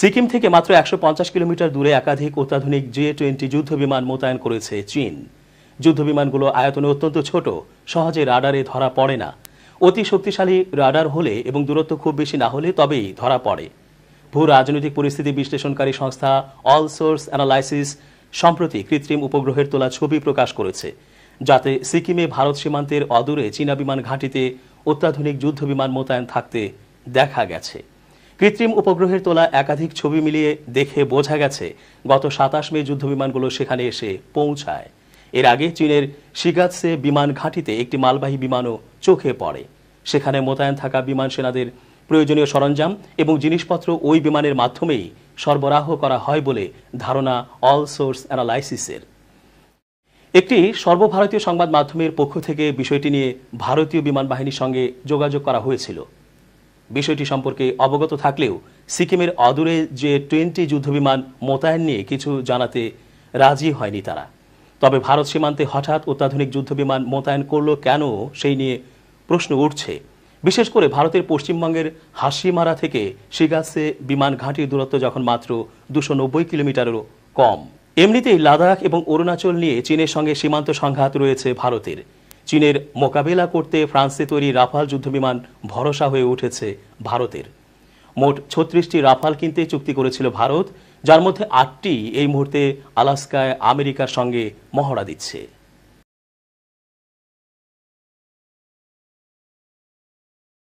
সিকিম থেকে মাত্র একশো কিলোমিটার দূরে একাধিক অত্যাধুনিক জে টোয়েন্টি যুদ্ধ বিমান মোতায়েন করেছে চীন যুদ্ধ বিমানগুলো আয়তনে অত্যন্ত ছোট সহজে রাডারে ধরা পড়ে না অতি শক্তিশালী রাডার হলে এবং দূরত্ব খুব বেশি না হলে তবেই ধরা পড়ে ভূ রাজনৈতিক পরিস্থিতি বিশ্লেষণকারী সংস্থা অল সোর্স অ্যানালাইসিস সম্প্রতি কৃত্রিম উপগ্রহের তোলা ছবি প্রকাশ করেছে যাতে সিকিমে ভারত সীমান্তের অদূরে চীনা বিমান ঘাঁটিতে অত্যাধুনিক যুদ্ধ বিমান মোতায়েন থাকতে দেখা গেছে কৃত্রিম উপগ্রহের তোলা একাধিক ছবি মিলিয়ে দেখে বোঝা গেছে গত সাতাশ মে যুদ্ধবিমানগুলো সেখানে এসে পৌঁছায় এর আগে চীনের শিগাৎসে বিমান ঘাঁটিতে একটি মালবাহী বিমানও চোখে পড়ে সেখানে মোতায়েন থাকা বিমান সেনাদের প্রয়োজনীয় সরঞ্জাম এবং জিনিসপত্র ওই বিমানের মাধ্যমেই সরবরাহ করা হয় বলে ধারণা অল সোর্স অ্যানালাইসিসের একটি সর্বভারতীয় সংবাদ মাধ্যমের পক্ষ থেকে বিষয়টি নিয়ে ভারতীয় বিমান বাহিনীর সঙ্গে যোগাযোগ করা হয়েছিল বিষয়টি সম্পর্কে অবগত থাকলেও সিকিমের অদূরে যে টোয়েন্টি যুদ্ধবিমান মোতায়েন নিয়ে কিছু জানাতে রাজি হয়নি তারা তবে ভারত সীমান্তে হঠাৎ অত্যাধুনিক যুদ্ধবিমান মোতায়েন করল কেন সেই নিয়ে প্রশ্ন উঠছে বিশেষ করে ভারতের পশ্চিমবঙ্গের হাসিমারা থেকে সিগাসে বিমান ঘাঁটির দূরত্ব যখন মাত্র দুশো নব্বই কিলোমিটারেরও কম এমনিতেই লাদাখ এবং অরুণাচল নিয়ে চীনের সঙ্গে সীমান্ত সংঘাত রয়েছে ভারতের চীনের মোকাবেলা করতে ফ্রান্সে তৈরি রাফাল যুদ্ধবিমান ভরসা হয়ে উঠেছে ভারতের মোট ছত্রিশটি রাফাল কিনতে চুক্তি করেছিল ভারত যার মধ্যে আটটি এই মুহূর্তে আলাস্কায় আমেরিকার সঙ্গে মহড়া দিচ্ছে